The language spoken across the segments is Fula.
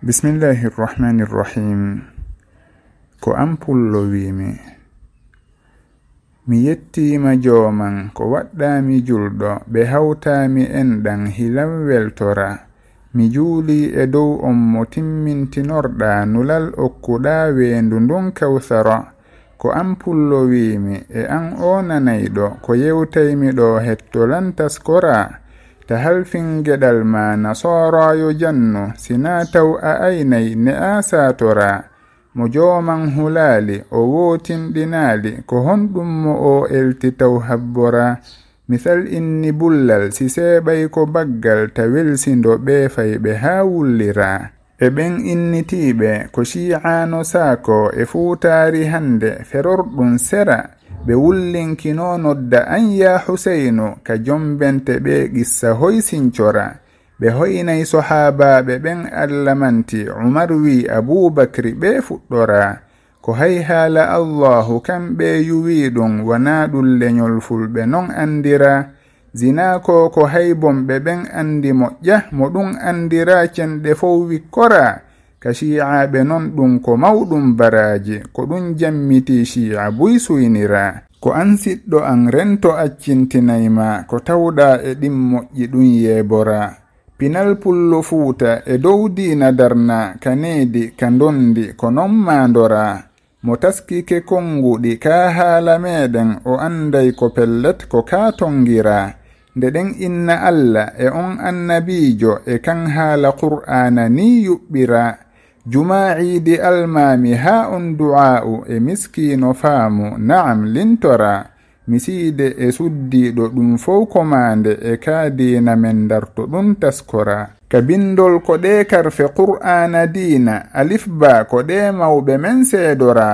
bismillahi irrahmani irrahim ko ampullo wimi mi yettima joman ko waɗɗami julɗo ɓe hawtami enɗan hilam weltora mi juuli e dow on mo timmintinorɗa nulal okkuɗa wendu ndun kawtharo ko ampullo wimi e an onanayɗo ko yewtaymi ɗo hettolantaskora ta halfin geɗal ma nasoroyo janno sina taw a aynay ne a satora mo joman hulali o wotinɗinali ko honɗum mo o elti taw habbora misal inni bullal si seeɓay ko baggal ta welsindo ɓeefayɓe haa wullira e ɓen innitiiɓe ko shi'ano saako e fuutaari hannde ferorɗum sera ɓe wullinkino nodda an ya huseynu ka jombente ɓe ƴissa hoysincora ɓe hoynay sohaabaaɓe ɓen allamanti umar wii abubakri ɓe fuɗɗora ko hay haala allahu kamɓe yuwiiɗum wonaa ɗum leñol fulɓe non anndira zina ko ko hay bomɓe ɓen andi moƴƴa mo ɗum andira cenɗe fo wikkora ka shi'aɓe noon ɗum ko mawɗum baraji ko ɗum jammiti shi'a buy suynira ko an siɗɗo an rento accintinayma ko tawɗa e ɗin moƴƴi ɗum yebora pinal pullo fuuta e dow dina darna ka needi ka dondi ko non maandora mo taskike konnguɗi kaa haala meɗen o anday ko pellet ko kaa tongira nde ɗen inna allah e on annabiijo e kan haala qur'ana ni yuɓɓira juma iidi almami haa on du'a'u e miskiino faamu naam lintora misiide e suddiiɗo ɗum fof komaande e kaadiina men darto ɗum taskora ka bindol ko ɗee karfe qur'ana diina alifba ko ɗee mawɓe men seedora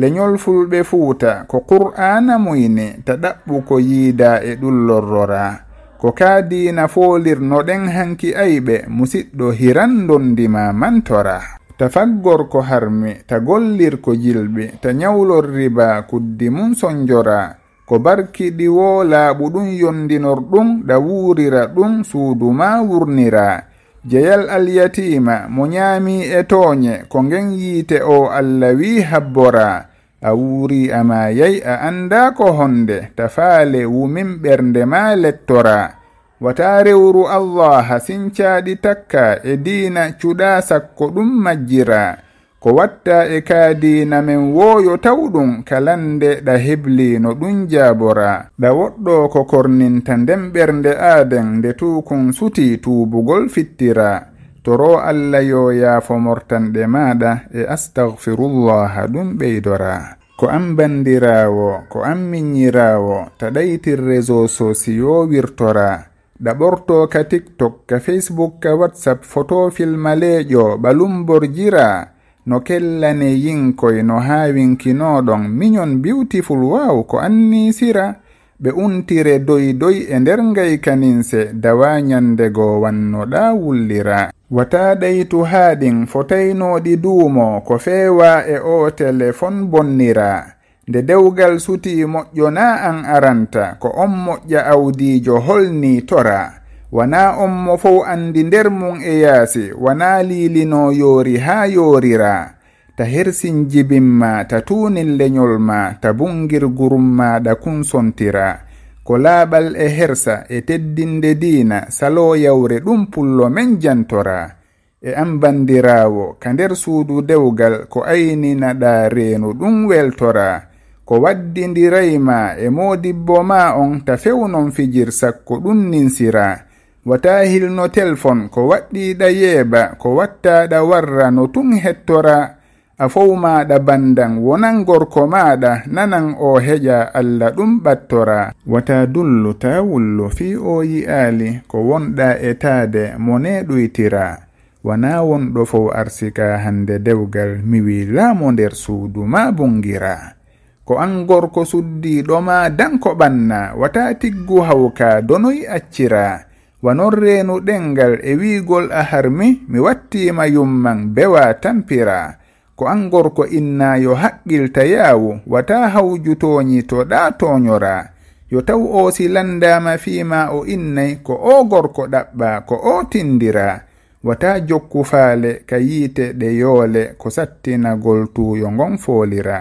leñol fulɓe fuuta ko qur'ana muyne ta ɗaɓɓu ko yiida e ɗullorrora ko kaadina foolirnoɗen hanki ayɓe musiɗɗo hirandondima mantora ta faggor ko harme ta gollir ko yilɓe ta ñawlor riba kuddi mum soñjora ko barkiɗiwo laaɓuɗum yondinor ɗum ɗa wuurira ɗum suuduma wurnira jeyal alyatima mo ñaami e tooñe ko ngen yiite o allah wi habbora a wuuri ama yey a annda ko honde tafaale wumin ɓernde ma lettora wata rewru allah ha sincaaɗi takka e diina cuɗa sakko ɗum majjira ko watta e kaadina men wooyo tawɗum kalande ɗa hebli no ɗum jaabora ɗa woɗɗo ko korninta ndemɓernde aaden nde tuukon suti tuubugol fittira toro allah yo yaafo mortanɗe maaɗa e astahfirullaha ɗum ɓeydora ko an bandirawo ko an minñirawo ta ɗaytir réseau sosio wirtora ɗa ɓorto ka tiktok ka facebook ka whatsapp photo filmaleeƴo ɓalumborjira no kellane yinkoy no haawinkinooɗon minyon biwtiful waaw ko annii sira ɓe untire doy doy e nder ngay kaninse dawaanyandego wannoɗaa wullira wataa ɗaytu haaɗin fotaynooɗi duumo ko feewa e oo telefon bonnira nde dewgal sutii moƴƴo naa an aranta ko on moƴƴa awdiijo holnii tora wona on mo fof andi nder mum e yaasi wona liilino yoori haa yoorira ta hersin jibin ma ta tuunin leñol ma ta bungirgurum maɗa kunsontira ko laaɓal e hersa e teddinde diina salo yawre ɗum pullo men jantora e ambandirawo ka nder suudu dewgal ko ayninaɗa reenu ɗum weltora ko waddidirayma e moodibbo ma on ta fewnon fijir sakko ɗum ninsira watahilno telefon ko waɗɗiɗa yeeɓa ko wattaɗa warra no tun hettora a fowmaɗa bandan wonan gorko maɗa nanan o heƴa allah ɗum ɓattora wata dullu ta wullo fii o yi'aali ko wonɗa e taade mo ne ɗuytira wana wonɗo fow arsika hande dewgal mi wi laamo nder suudu ma bungira ko an gorko suddiɗoma danko ɓanna wata tiggu hawka donoy accira wanon reenu ɗenngal e wiigol a harmi mi wattiima yumman bewa tampira ko an gorko innaayo haqqilta yaawu wataa hawjutooñi to ɗaa tooñora yo taw oo si landaama fiima o innay ko oo gorko ɗaɓɓa ko oo tindira wataa jokku faale ka yiite ɗe yoole ko sattinagol tuuyo ngon foolira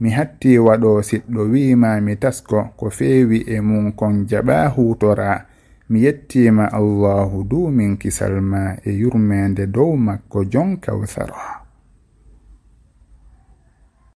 mi hattii waɗoo siɗɗo wiimaami tasko ko feewi e mum kon jaɓaa huutoraa mi yettima allahu du min kisal ma e yurmende dow makko jon kawsara